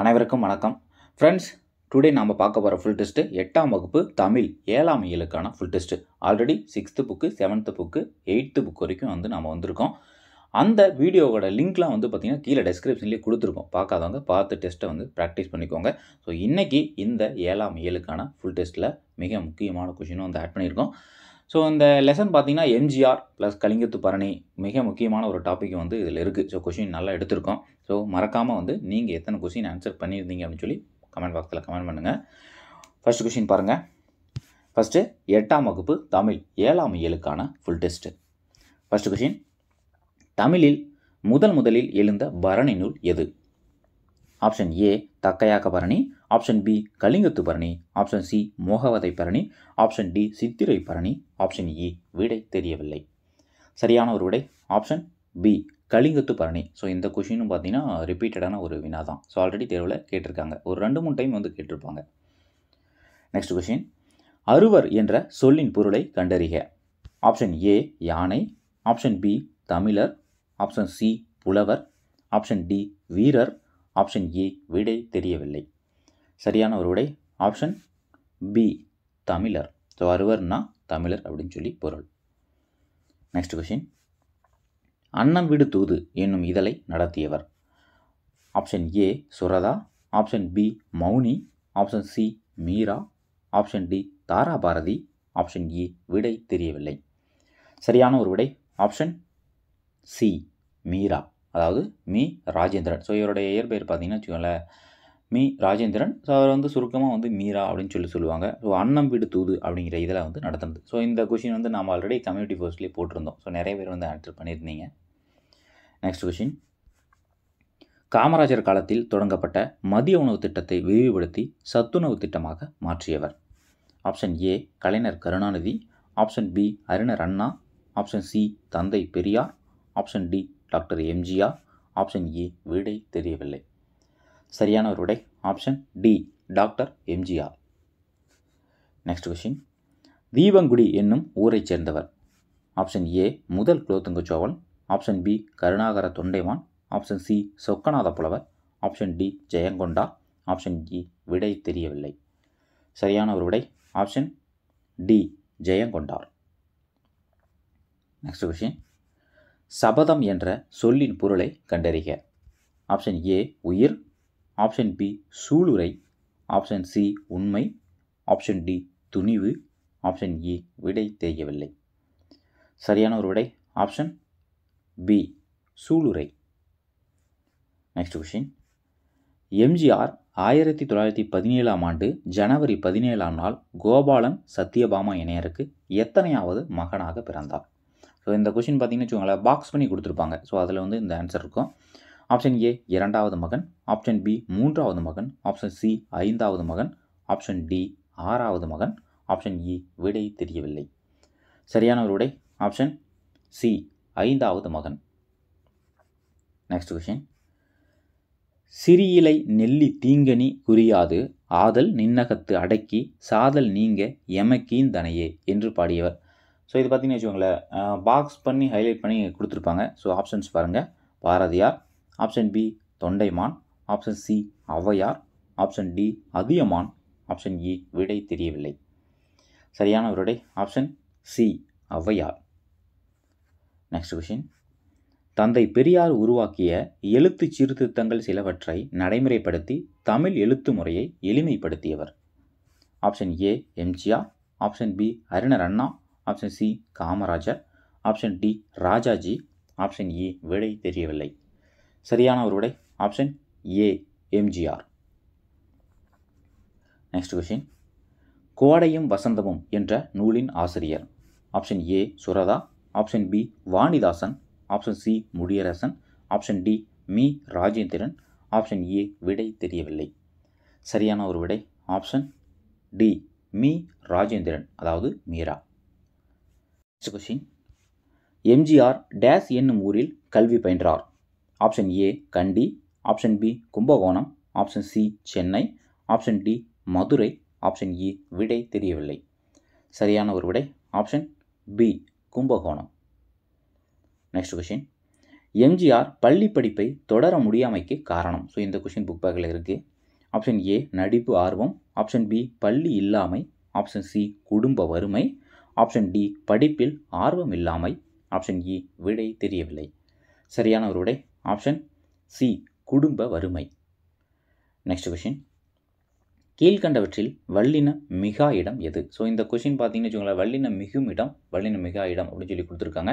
அனைவருக்கும் வணக்கம் friends today நாம் பார்க்க போகிற ஃபுல் டெஸ்ட்டு எட்டாம் வகுப்பு தமிழ் ஏழாம் இயலுக்கான full test already sixth book seventh book eighth book வரைக்கும் வந்து நம்ம வந்திருக்கோம் அந்த வீடியோவோட லிங்க்லாம் வந்து பார்த்திங்கன்னா கீழே டெஸ்கிரிப்ஷன்லேயே கொடுத்துருக்கோம் பார்க்காதவங்க பார்த்து டெஸ்ட்டை வந்து ப்ராக்டிஸ் பண்ணிக்கோங்க ஸோ இன்றைக்கி இந்த ஏழாம் இயலுக்கான ஃபுல் டெஸ்ட்டில் மிக முக்கியமான கொஷினும் வந்து ஆட் பண்ணியிருக்கோம் ஸோ இந்த லெசன் பார்த்தீங்கன்னா எம்ஜிஆர் ப்ளஸ் கலிங்கத்து பரணி மிக முக்கியமான ஒரு டாபிக் வந்து இதில் இருக்குது ஸோ கொஷின் நல்லா எடுத்திருக்கோம் ஸோ மறக்காமல் வந்து நீங்கள் எத்தனை கொஷின் ஆன்சர் பண்ணியிருந்தீங்க அப்படின்னு சொல்லி கமெண்ட் பாக்ஸில் கமெண்ட் பண்ணுங்கள் ஃபஸ்ட் கொஷின் பாருங்கள் ஃபஸ்ட்டு எட்டாம் வகுப்பு தமிழ் ஏழாம் இயலுக்கான ஃபுல் டெஸ்ட்டு ஃபஸ்ட் கொஷின் தமிழில் முதல் முதலில் எழுந்த பரணி நூல் எது option A Thakkaiyaga Parani option B Kalingathu Parani option C Mohavathai Parani option D Chithirai Parani option E விடை தெரியவில்லை சரியான ஒரு விடை option B Kalingathu Bharani so இந்த கொஷினும் பார்த்தீங்கன்னா ரிப்பீட்டடான ஒரு வினா தான் ஸோ ஆல்ரெடி தேர்வில் கேட்டிருக்காங்க ஒரு ரெண்டு மூணு டைம் வந்து கேட்டிருப்பாங்க நெக்ஸ்ட் கொஷின் அறுவர் என்ற சொல்லின் பொருளை கண்டறிக ஆப்ஷன் ஏ யானை ஆப்ஷன் பி தமிழர் ஆப்ஷன் சி புலவர் ஆப்ஷன் டி வீரர் ஆப்ஷன் ஏ விடை தெரியவில்லை சரியான ஒரு விடை ஆப்ஷன் பி தமிழர் ஸோ அறுவர்னா தமிழர் அப்படின்னு சொல்லி பொருள் நெக்ஸ்ட் கொஷின் அன்னம் வீடு தூது என்னும் இதழை நடத்தியவர் option A Suratha option B Mouni option C Meera option D Thara Bharathi option E விடை தெரியவில்லை சரியான ஒரு விடை ஆப்ஷன் சி மீரா அதாவது மீ ராஜேந்திரன் ஸோ இவருடைய இயற்பெயர் பார்த்தீங்கன்னா வச்சுக்கோங்களேன் மீ ராஜேந்திரன் ஸோ அவர் வந்து சுருக்கமாக வந்து மீரா அப்படின்னு சொல்லி சொல்லுவாங்க ஸோ அண்ணம் வீடு தூது அப்படிங்கிற இதில் வந்து நடந்தது ஸோ இந்த கொஷின் வந்து நம்ம ஆல்ரெடி கம்யூனிட்டி போஸ்ட்லேயே போட்டிருந்தோம் ஸோ நிறைய பேர் வந்து ஆன்சர் பண்ணியிருந்தீங்க நெக்ஸ்ட் கொஷின் காமராஜர் காலத்தில் தொடங்கப்பட்ட மதிய உணவு திட்டத்தை விரிவுபடுத்தி சத்துணவு திட்டமாக மாற்றியவர் option A Kalaignar Karunanidhi option B Arignar Anna option C Thanthai Periyar option D doctor MGR option A வீடை தெரியவில்லை சரியான ஒரு விடை option D doctor MGR next question Deepangudi என்னும் ஊரைச் சேர்ந்தவர் ஆப்ஷன் ஏ முதல் Kulothunga Cholan option B Karunakara Thondaiman option C Chokkanatha புலவர் option D Jayankonda option E e, விடை தெரியவில்லை சரியான ஒரு விடை option D Jayankondar next question சபதம் என்ற சொல்லின் பொருளை கண்டறிக ஆப்ஷன் ஏ உயிர் ஆப்ஷன் பி சூளுரை ஆப்ஷன் சி உண்மை ஆப்ஷன் டி துணிவு ஆப்ஷன் இ e, விடை தெரியவில்லை சரியான ஒரு விடை ஆப்ஷன் பி சூளுரை நெக்ஸ்ட் கொஷின் எம்ஜிஆர் ஆயிரத்தி தொள்ளாயிரத்தி பதினேழாம் ஆண்டு ஜனவரி பதினேழாம் நாள் கோபாலன் சத்யபாமா இணையருக்கு எத்தனையாவது மகனாக பிறந்தார் ஸோ இந்த கொஷின் பார்த்தீங்கன்னு வச்சுக்கோங்களேன் பாக்ஸ் பண்ணி கொடுத்துருப்பாங்க ஸோ அதில் வந்து இந்த ஆன்சர் இருக்கும் ஆப்ஷன் ஏ இரண்டாவது மகன் ஆப்ஷன் பி மூன்றாவது மகன் ஆப்ஷன் சி ஐந்தாவது மகன் ஆப்ஷன் டி ஆறாவது மகன் ஆப்ஷன் இ e, விடை தெரியவில்லை சரியானவர் விடை ஆப்ஷன் சி ஐந்தாவது மகன் நெக்ஸ்ட் கொஷின் சிறியிலை நெல்லி தீங்கனி குறியாது ஆதல் நின்னகத்து அடக்கி சாதல் நீங்க எமக்கீன் தனையே என்று பாடியவர் ஸோ இது பார்த்தீங்கன்னு வச்சுக்கோங்களேன் பாக்ஸ் பண்ணி ஹைலைட் பண்ணி கொடுத்துருப்பாங்க ஸோ ஆப்ஷன்ஸ் பாருங்கள் Bharathiyar option B Thondaiman option C Avvaiyar option D Athiyaman option E விடை தெரியவில்லை சரியான விடை option C Avvaiyar next question Thanthai Periyar உருவாக்கிய எழுத்து சீர்திருத்தங்கள் சிலவற்றை நடைமுறைப்படுத்தி தமிழ் எழுத்து முறையை எளிமைப்படுத்தியவர் option A MGR option B Arignar Anna option C Kamarajar option D Rajaji option E விடை தெரியவில்லை சரியான ஒரு விடை option A MGR next question கோடையும் வசந்தமும் என்ற நூலின் ஆசிரியர் option A Suratha option B Vanidasan option C Mudiyarasan option D Mee Rajendran option A விடை தெரியவில்லை சரியான ஒரு விடை ஆப்ஷன் டி மீ ராஜேந்திரன் அதாவது மீரா நெக்ஸ்ட் கொஷின் எம்ஜிஆர் டேஸ் என்னும் ஊரில் கல்வி பயின்றார் option A Kandy option B Kumbakonam option C Chennai option D Madurai option E விடை தெரியவில்லை சரியான ஒரு விடை option B Kumbakonam next question MGR பள்ளி படிப்பை தொடர முடியாமைக்கு காரணம் ஸோ இந்த கொஷின் புக் பேக்கில் இருக்குது ஆப்ஷன் ஏ நடிப்பு ஆர்வம் ஆப்ஷன் பி பள்ளி இல்லாமை ஆப்ஷன் சி குடும்ப வறுமை ஆப்ஷன் டி படிப்பில் ஆர்வம் இல்லாமை ஆப்ஷன் இ e, விடை தெரியவில்லை சரியான ஒரு விடை ஆப்ஷன் சி குடும்ப வறுமை நெக்ஸ்ட் கொஷின் கீழ்கண்டவற்றில் வல்லின மிகா இடம் எது ஸோ இந்த கொஷின் பார்த்தீங்கன்னு வச்சுக்கோங்களேன் வல்லின மிகும் இடம் வல்லின மிகா இடம் அப்படின்னு சொல்லி கொடுத்துருக்காங்க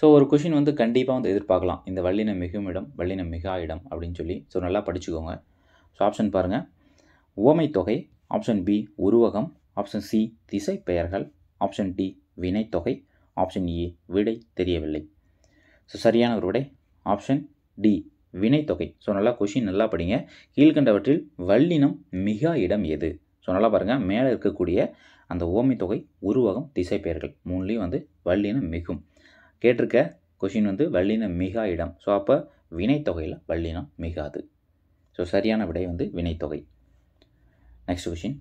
ஸோ ஒரு கொஷின் வந்து கண்டிப்பாக வந்து எதிர்பார்க்கலாம் இந்த வல்லின மிகும் இடம் வல்லின மிகா இடம் அப்படின்னு சொல்லி ஸோ நல்லா படிச்சுக்கோங்க ஸோ ஆப்ஷன் பாருங்கள் ஓமை தொகை ஆப்ஷன் பி உருவகம் ஆப்ஷன் சி திசை பெயர்கள் ஆப்ஷன் டி வினைத்தொகை ஆப்ஷன் ஏ e, விடை தெரியவில்லை ஸோ சரியான ஒரு விடை ஆப்ஷன் டி வினைத்தொகை ஸோ நல்லா கொஷின் நல்லா படிங்க கீழ்கண்டவற்றில் வல்லினம் மிகா இடம் எது ஸோ நல்லா பாருங்கள் மேலே இருக்கக்கூடிய அந்த ஓமைத்தொகை உருவகம் திசை பெயர்கள் மூணுலேயும் வந்து வல்லினம் மிகும் கேட்டிருக்க கொஷின் வந்து வல்லினம் மிக இடம் ஸோ அப்போ வினைத்தொகையில் வல்லினம் மிகாது ஸோ சரியான விடை வந்து வினைத்தொகை நெக்ஸ்ட் கொஷின்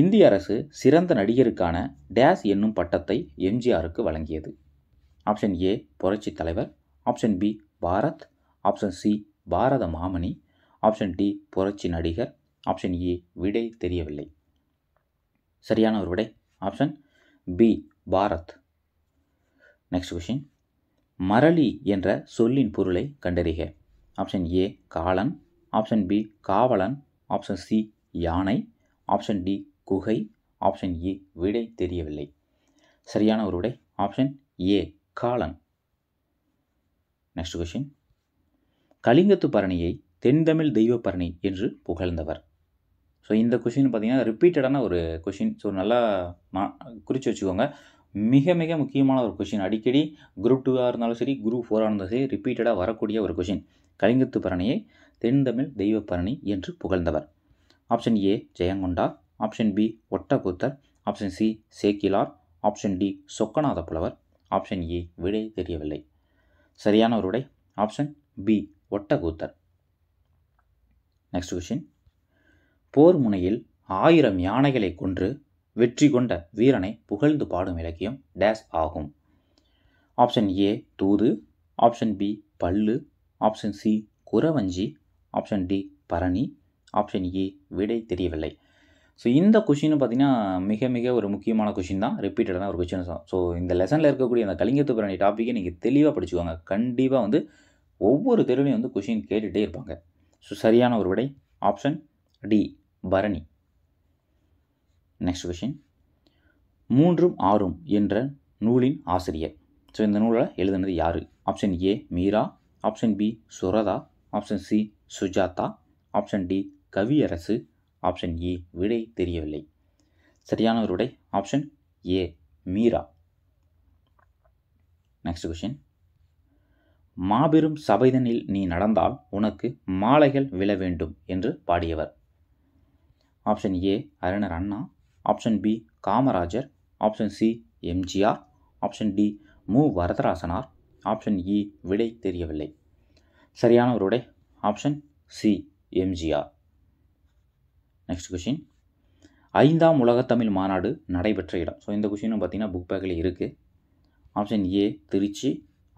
இந்திய அரசு சிறந்த நடிகருக்கான டேஸ் என்னும் பட்டத்தை எம்ஜிஆருக்கு வழங்கியது ஆப்ஷன் ஏ புரட்சி தலைவர் option B Bharat option C பாரத மாமணி ஆப்ஷன் டி புரட்சி நடிகர் ஆப்ஷன் ஏ விடை தெரியவில்லை சரியான ஒரு விடை option B Bharat next question மரளி என்ற சொல்லின் பொருளை கண்டறிக ஆப்ஷன் ஏ காலன் ஆப்ஷன் பி காவலன் ஆப்ஷன் சி யானை ஆப்ஷன் டி குகை ஆப்ஷன் ஏ விடை தெரியவில்லை சரியான ஒரு விடை ஆப்ஷன் ஏ காலன் நெக்ஸ்ட் கொஷின் கலிங்கத்து பரணியை தென்தமிழ் தெய்வ பரணி என்று புகழ்ந்தவர் ஸோ இந்த கொஷின் பார்த்தீங்கன்னா ரிப்பீட்டடான ஒரு கொஷின் ஸோ நல்லா மா குறித்து வச்சுக்கோங்க மிக மிக முக்கியமான ஒரு கொஷின் அடிக்கடி குரூப் டூவாக இருந்தாலும் சரி குரூப் ஃபோராக இருந்தாலும் சரி ரிப்பீட்டடாக வரக்கூடிய ஒரு கொஷின் கலிங்கத்து பரணியை தென்தமிழ் தெய்வ பரணி என்று புகழ்ந்தவர் option A Jayankonda option B Ottakoothar option C Sekkizhar option D Chokkanatha புலவர் ஆப்ஷன் ஏ e, விடை தெரியவில்லை சரியான ஒரு உடை option B Ottakoothar next question போர் முனையில் ஆயிரம் யானைகளை கொன்று வெற்றி கொண்ட வீரனை புகழ்ந்து பாடும் இலக்கியம் டேஸ் ஆகும் ஆப்ஷன் ஏ தூது ஆப்ஷன் பி பல்லு ஆப்ஷன் சி குரவஞ்சி ஆப்ஷன் டி பரணி ஆப்ஷன் ஏ விடை தெரியவில்லை ஸோ இந்த கொஷின் பார்த்திங்கன்னா மிக மிக ஒரு முக்கியமான கொஷின் தான் தான் ஒரு கொஷின் தான் ஸோ இந்த லெசனில் இருக்கக்கூடிய அந்த கலிங்கத்து பிராணி டாப்பிக்கை நீங்கள் தெளிவாக படிச்சுக்கோங்க கண்டிப்பாக வந்து ஒவ்வொரு தெருவையும் வந்து கொஷின் கேட்டுகிட்டே இருப்பாங்க ஸோ சரியான ஒரு விடை ஆப்ஷன் டி பரணி நெக்ஸ்ட் கொஷின் மூன்றும் ஆறும் என்ற நூலின் ஆசிரியர் ஸோ இந்த நூலில் எழுதுனது யார் option A Meera option B Suratha option C Sujatha option D Kaviyarasu option A விடை தெரியவில்லை சரியான விடை option A Meera next question மாபெரும் சபைதனில் நீ நடந்தால் உனக்கு மாலைகள் விழ வேண்டும் என்று பாடியவர் option A Arignar Anna option B Kamarajar option C MGR option D Mu Varadarasanar option E விடை தெரியவில்லை சரியான ஒரு விடை option C MGR next question ஐந்தாம் உலகத்தமிழ் மாநாடு நடைபெற்ற இடம் ஸோ இந்த கொஷினும் பார்த்திங்கன்னா புக் பேக்கில் இருக்குது option A Trichy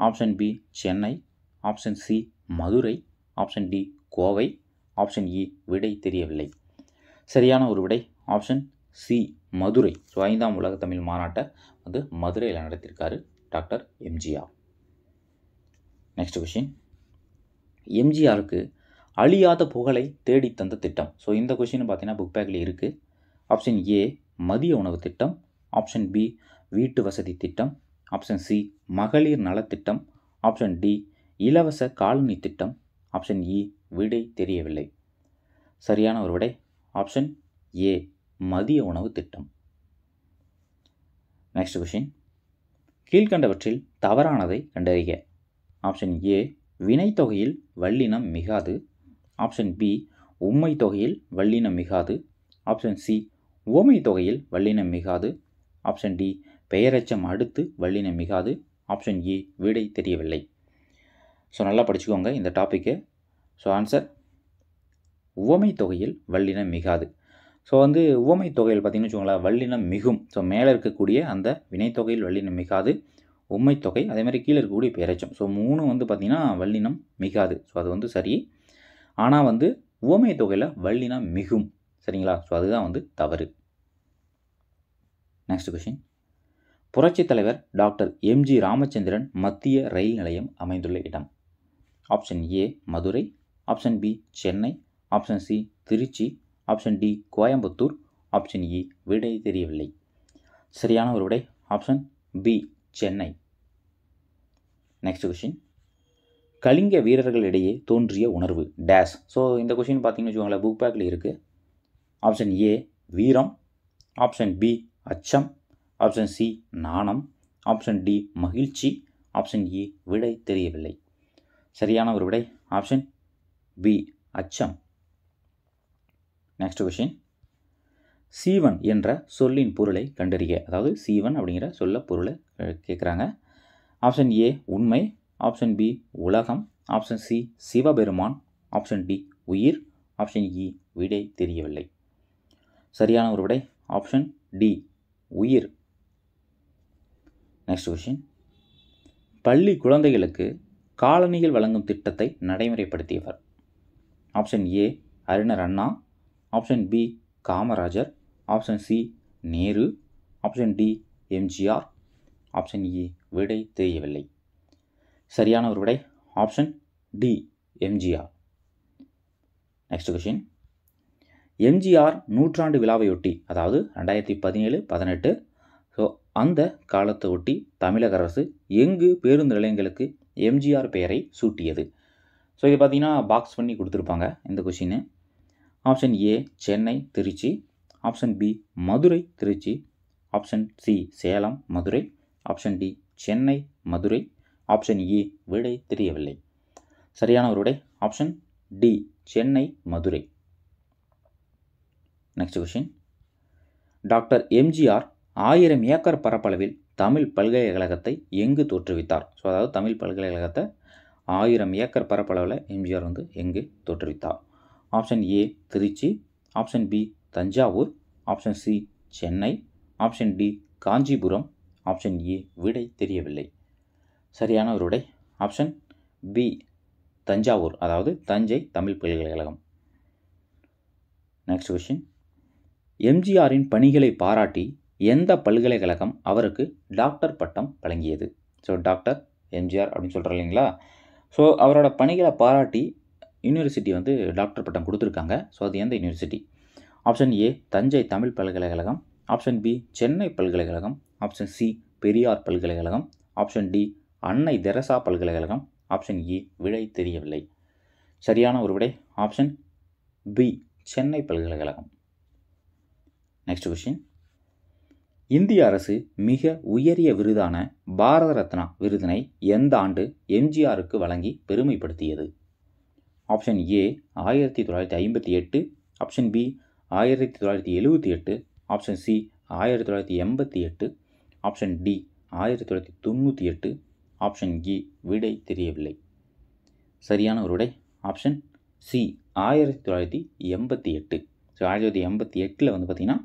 option B Chennai option C Madurai option D Kovai option E e, விடை தெரியவில்லை சரியான ஒரு விடை ஆப்ஷன் சி மதுரை ஸோ ஐந்தாம் உலகத்தமிழ் மாநாட்டை வந்து மதுரையில் நடத்தியிருக்காரு டாக்டர் எம்ஜிஆர் நெக்ஸ்ட் கொஷின் எம்ஜிஆருக்கு அழியாத புகழை தேடி தந்த திட்டம் ஸோ இந்த கொஷின் பார்த்தீங்கன்னா புக் பேக்கில் இருக்குது ஆப்ஷன் ஏ மதிய உணவு திட்டம் ஆப்ஷன் பி வீட்டு வசதி திட்டம் ஆப்ஷன் சி மகளிர் நலத்திட்டம் ஆப்ஷன் டி இலவச காலனி திட்டம் ஆப்ஷன் இ e, விடை தெரியவில்லை சரியான ஒரு விடை ஆப்ஷன் ஏ மதிய உணவு திட்டம் நெக்ஸ்ட் கொஷின் கீழ்கண்டவற்றில் தவறானதை கண்டறிக ஆப்ஷன் ஏ வினைத்தொகையில் வல்லினம் மிகாது ஆப்ஷன் பி உம்மை தொகையில் வல்லினம் மிகாது ஆப்ஷன் சி உவமை தொகையில் வல்லினம் மிகாது ஆப்ஷன் டி பெயரச்சம் அடுத்து வல்லினம் மிகாது ஆப்ஷன் ஏ வீடை தெரியவில்லை ஸோ நல்லா படிச்சுக்கோங்க இந்த டாப்பிக்கு ஸோ ஆன்சர் உவமை தொகையில் வல்லினம் மிகாது ஸோ வந்து உவமை தொகையில் பார்த்திங்கன்னு வச்சுக்கோங்களேன் வல்லினம் மிகும் ஸோ மேலே இருக்கக்கூடிய அந்த வினைத்தொகையில் வல்லினம் மிகாது உண்மை தொகை அதே மாதிரி கீழே இருக்கக்கூடிய பெயரச்சம் ஸோ மூணு வந்து பார்த்திங்கன்னா வல்லினம் மிகாது ஸோ அது வந்து சரி ஆனால் வந்து உவமை தொகையில் வள்ளினா மிகும் சரிங்களா ஸோ அதுதான் வந்து தவறு நெக்ஸ்ட் கொஷின் புரட்சித் தலைவர் டாக்டர் எம்ஜி ராமச்சந்திரன் மத்திய ரயில் நிலையம் அமைந்துள்ள இடம் option A Madurai option B Chennai option C Trichy option D Coimbatore option E e, விடை தெரியவில்லை சரியான ஒரு விடை option B Chennai next question Kalinga வீரர்களிடையே தோன்றிய உணர்வு டேஸ் ஸோ இந்த கொஷின் பார்த்தீங்கன்னு வச்சுக்கோங்களேன் புக் பேக்கில் இருக்குது ஆப்ஷன் ஏ வீரம் ஆப்ஷன் பி அச்சம் ஆப்ஷன் சி நாணம் ஆப்ஷன் டி மகிழ்ச்சி ஆப்ஷன் இ e, விடை தெரியவில்லை சரியான ஒரு விடை ஆப்ஷன் பி அச்சம் நெக்ஸ்ட் கொஷின் சீவன் என்ற சொல்லின் பொருளை கண்டறிய அதாவது சீவன் அப்படிங்கிற சொல்ல பொருளை கேட்குறாங்க ஆப்ஷன் ஏ உண்மை ஆப்ஷன் பி உலகம் option C Sivaperuman option D உயிர் ஆப்ஷன் இ e, விடை தெரியவில்லை சரியான ஒரு விடை ஆப்ஷன் டி உயிர் நெக்ஸ்ட் கொஷின் பள்ளி குழந்தைகளுக்கு காலணிகள் வழங்கும் திட்டத்தை நடைமுறைப்படுத்தியவர் ஆப்ஷன் ஏ அறிஞர் Anna option B Kamarajar option C Nehru option D MGR option E விடை தெரியவில்லை சரியான ஒரு விடை option D MGR next question MGR நூற்றாண்டு விழாவையொட்டி அதாவது ரெண்டாயிரத்தி பதினேழு பதினெட்டு ஸோ அந்த காலத்தை ஒட்டி தமிழக அரசு எங்கு பேருந்து நிலையங்களுக்கு எம்ஜிஆர் பெயரை சூட்டியது ஸோ இது பார்த்திங்கன்னா பாக்ஸ் பண்ணி கொடுத்துருப்பாங்க இந்த கொஷின்னு option A Chennai Tiruchi option B Madurai Tiruchi option C Salem Madurai option D Chennai Madurai option A விடை தெரியவில்லை சரியான ஒரு விடை option D Chennai Madurai next question doctor MGR ஆயிரம் ஏக்கர் பரப்பளவில் தமிழ் பல்கலைக்கழகத்தை எங்கு தோற்றுவித்தார் ஸோ அதாவது தமிழ் பல்கலைக்கழகத்தை ஆயிரம் ஏக்கர் பரப்பளவில் எம்ஜிஆர் வந்து எங்கு தோற்றுவித்தார் option A Trichy option B Thanjavur option C Chennai option D Kanchipuram option A விடை தெரியவில்லை சரியான ஒரு விடை ஆப்ஷன் பி தஞ்சாவூர் அதாவது தஞ்சை தமிழ் பல்கலைக்கழகம் நெக்ஸ்ட் கொஷின் எம்ஜிஆரின் பணிகளை பாராட்டி எந்த பல்கலைக்கழகம் அவருக்கு டாக்டர் பட்டம் வழங்கியது ஸோ டாக்டர் எம்ஜிஆர் அப்படின்னு சொல்கிறார் இல்லைங்களா ஸோ அவரோட பணிகளை பாராட்டி யூனிவர்சிட்டி வந்து டாக்டர் பட்டம் கொடுத்துருக்காங்க ஸோ அது எந்த university option A Thanjai Tamil பல்கலைக்கழகம் ஆப்ஷன் பி சென்னை பல்கலைக்கழகம் ஆப்ஷன் சி பெரியார் பல்கலைக்கழகம் ஆப்ஷன் டி அன்னை தெரசா பல்கலைக்கழகம் ஆப்ஷன் ஏ விடை தெரியவில்லை சரியான ஒரு விடை ஆப்ஷன் பி சென்னை பல்கலைக்கழகம் நெக்ஸ்ட் கொஷின் இந்திய அரசு மிக உயரிய விருதான பாரத ரத்னா விருதினை எந்த ஆண்டு எம்ஜிஆருக்கு வழங்கி பெருமைப்படுத்தியது ஆப்ஷன் ஏ ஆயிரத்தி தொள்ளாயிரத்தி ஐம்பத்தி எட்டு ஆப்ஷன் பி ஆயிரத்தி தொள்ளாயிரத்தி எழுபத்தி எட்டு ஆப்ஷன் சி ஆயிரத்தி தொள்ளாயிரத்தி எண்பத்தி எட்டு ஆப்ஷன் டி ஆயிரத்தி தொள்ளாயிரத்தி தொண்ணூற்றி எட்டு ஆப்ஷன் கி விடை தெரியவில்லை சரியான ஒரு விடை ஆப்ஷன் சி ஆயிரத்தி தொள்ளாயிரத்தி எண்பத்தி எட்டு ஸோ ஆயிரத்தி தொள்ளாயிரத்தி எண்பத்தி எட்டில் வந்து பார்த்திங்கன்னா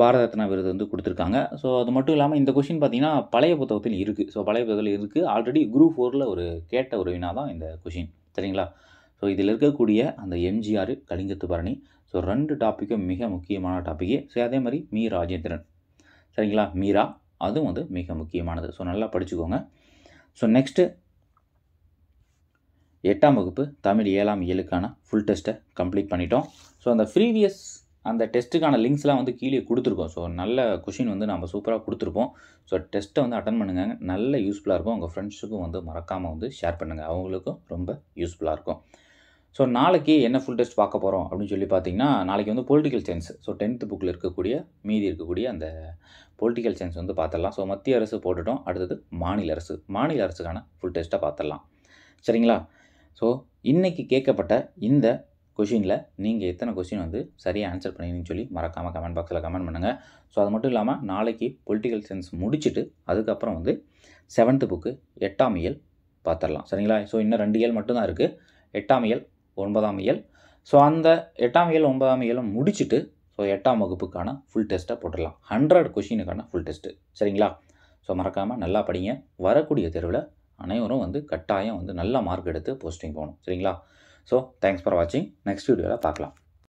பாரத ரத்னா விருது வந்து கொடுத்துருக்காங்க ஸோ அது மட்டும் இல்லாமல் இந்த கொஷின் பார்த்திங்கன்னா பழைய புத்தகத்தில் இருக்குது ஸோ பழைய புத்தகத்தில் இருக்குது ஆல்ரெடி குரூப் ஃபோரில் ஒரு கேட்ட ஒரு வினா தான் இந்த கொஷின் சரிங்களா ஸோ இதில் இருக்கக்கூடிய அந்த எம்ஜிஆர் கலிங்கத்து பரணி ஸோ ரெண்டு டாப்பிக்கும் மிக முக்கியமான டாப்பிக்கு ஸோ அதே மாதிரி மீ ராஜேந்திரன் சரிங்களா மீரா அதுவும் வந்து மிக முக்கியமானது ஸோ நல்லா படிச்சுக்கோங்க ஸோ நெக்ஸ்ட்டு எட்டாம் வகுப்பு தமிழ் ஏழாம் ஏழுக்கான ஃபுல் டெஸ்ட்டை கம்ப்ளீட் பண்ணிட்டோம் ஸோ அந்த ப்ரீவியஸ் அந்த டெஸ்ட்டுக்கான லிங்க்ஸ்லாம் வந்து கீழே கொடுத்துருக்கோம் ஸோ நல்ல கொஷின் வந்து நம்ம சூப்பராக கொடுத்துருப்போம் ஸோ டெஸ்ட்டை வந்து அட்டன் பண்ணுங்க நல்ல யூஸ்ஃபுல்லாக இருக்கும் உங்கள் ஃப்ரெண்ட்ஸுக்கும் வந்து மறக்காமல் வந்து ஷேர் பண்ணுங்கள் அவங்களுக்கும் ரொம்ப யூஸ்ஃபுல்லாக இருக்கும் ஸோ நாளைக்கு என்ன ஃபுல் டெஸ்ட் பார்க்க போகிறோம் அப்படின்னு சொல்லி பார்த்தீங்கன்னா நாளைக்கு வந்து பொலிட்டிக்கல் சயின்ஸ் ஸோ டென்த்து புக்கில் இருக்கக்கூடிய மீதி இருக்கக்கூடிய அந்த பொலிட்டிக்கல் சயின்ஸ் வந்து பார்த்துடலாம் ஸோ மத்திய அரசு போட்டுட்டோம் அடுத்தது மாநில அரசு மாநில அரசுக்கான ஃபுல் டெஸ்ட்டை பார்த்துடலாம் சரிங்களா ஸோ இன்றைக்கி கேட்கப்பட்ட இந்த கொஷினில் நீங்கள் எத்தனை கொஷின் வந்து சரியாக ஆன்சர் பண்ணிங்கன்னு சொல்லி மறக்காமல் கமெண்ட் பாக்ஸில் கமெண்ட் பண்ணுங்கள் ஸோ அது மட்டும் இல்லாமல் நாளைக்கு பொலிட்டிக்கல் சயின்ஸ் முடிச்சுட்டு அதுக்கப்புறம் வந்து செவன்த்து புக்கு எட்டாம் இயல் பார்த்துடலாம் சரிங்களா ஸோ இன்னும் ரெண்டு இயல் மட்டும்தான் இருக்குது எட்டாம் இயல் ஒன்பதாம் இயல் ஸோ அந்த எட்டாம் இயல் ஒன்பதாம் இயலும் முடிச்சுட்டு ஸோ எட்டாம் வகுப்புக்கான ஃபுல் டெஸ்ட்டை போட்டுடலாம் ஹண்ட்ரட் கொஷினுக்கான ஃபுல் டெஸ்ட்டு சரிங்களா ஸோ மறக்காமல் நல்லா படிங்க வரக்கூடிய தெருவில் அனைவரும் வந்து கட்டாயம் வந்து நல்ல மார்க் எடுத்து போஸ்டிங் போகணும் சரிங்களா ஸோ தேங்க்ஸ் ஃபார் வாட்சிங் நெக்ஸ்ட் வீடியோவில் பார்க்கலாம்